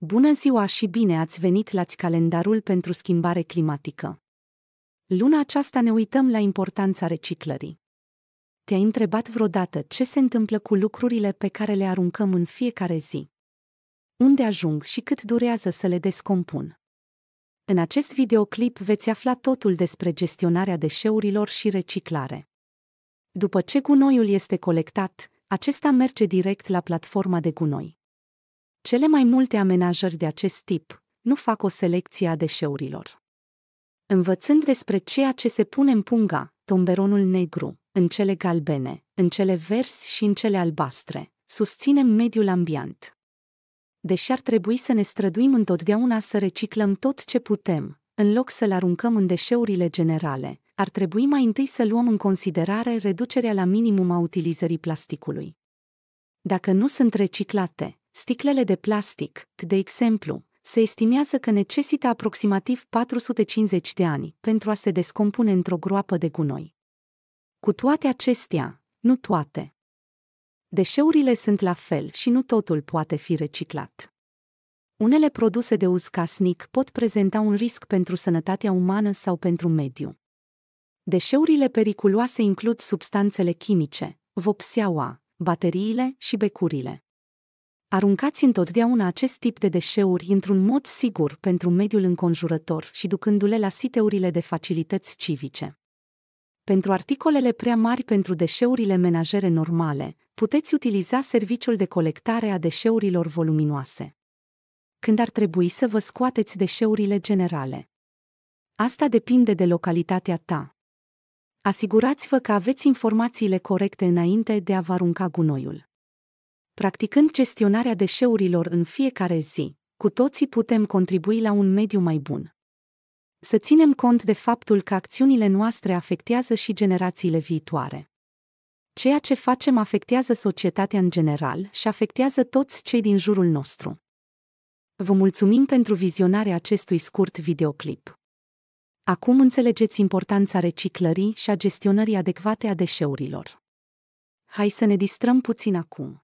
Bună ziua și bine ați venit la calendarul pentru schimbare climatică. Luna aceasta ne uităm la importanța reciclării. Te-ai întrebat vreodată ce se întâmplă cu lucrurile pe care le aruncăm în fiecare zi? Unde ajung și cât durează să le descompun? În acest videoclip veți afla totul despre gestionarea deșeurilor și reciclare. După ce gunoiul este colectat, acesta merge direct la platforma de gunoi. Cele mai multe amenajări de acest tip nu fac o selecție a deșeurilor. Învățând despre ceea ce se pune în punga, tomberonul negru, în cele galbene, în cele verzi și în cele albastre, susținem mediul ambiant. Deși ar trebui să ne străduim întotdeauna să reciclăm tot ce putem, în loc să-l aruncăm în deșeurile generale, ar trebui mai întâi să luăm în considerare reducerea la minimum a utilizării plasticului. Dacă nu sunt reciclate, Sticlele de plastic, de exemplu, se estimează că necesită aproximativ 450 de ani pentru a se descompune într-o groapă de gunoi. Cu toate acestea, nu toate. Deșeurile sunt la fel și nu totul poate fi reciclat. Unele produse de uz casnic pot prezenta un risc pentru sănătatea umană sau pentru mediu. Deșeurile periculoase includ substanțele chimice, vopseaua, bateriile și becurile. Aruncați întotdeauna acest tip de deșeuri într-un mod sigur pentru mediul înconjurător și ducându-le la siteurile de facilități civice. Pentru articolele prea mari pentru deșeurile menajere normale, puteți utiliza serviciul de colectare a deșeurilor voluminoase. Când ar trebui să vă scoateți deșeurile generale? Asta depinde de localitatea ta. Asigurați-vă că aveți informațiile corecte înainte de a vă arunca gunoiul. Practicând gestionarea deșeurilor în fiecare zi, cu toții putem contribui la un mediu mai bun. Să ținem cont de faptul că acțiunile noastre afectează și generațiile viitoare. Ceea ce facem afectează societatea în general și afectează toți cei din jurul nostru. Vă mulțumim pentru vizionarea acestui scurt videoclip. Acum înțelegeți importanța reciclării și a gestionării adecvate a deșeurilor. Hai să ne distrăm puțin acum.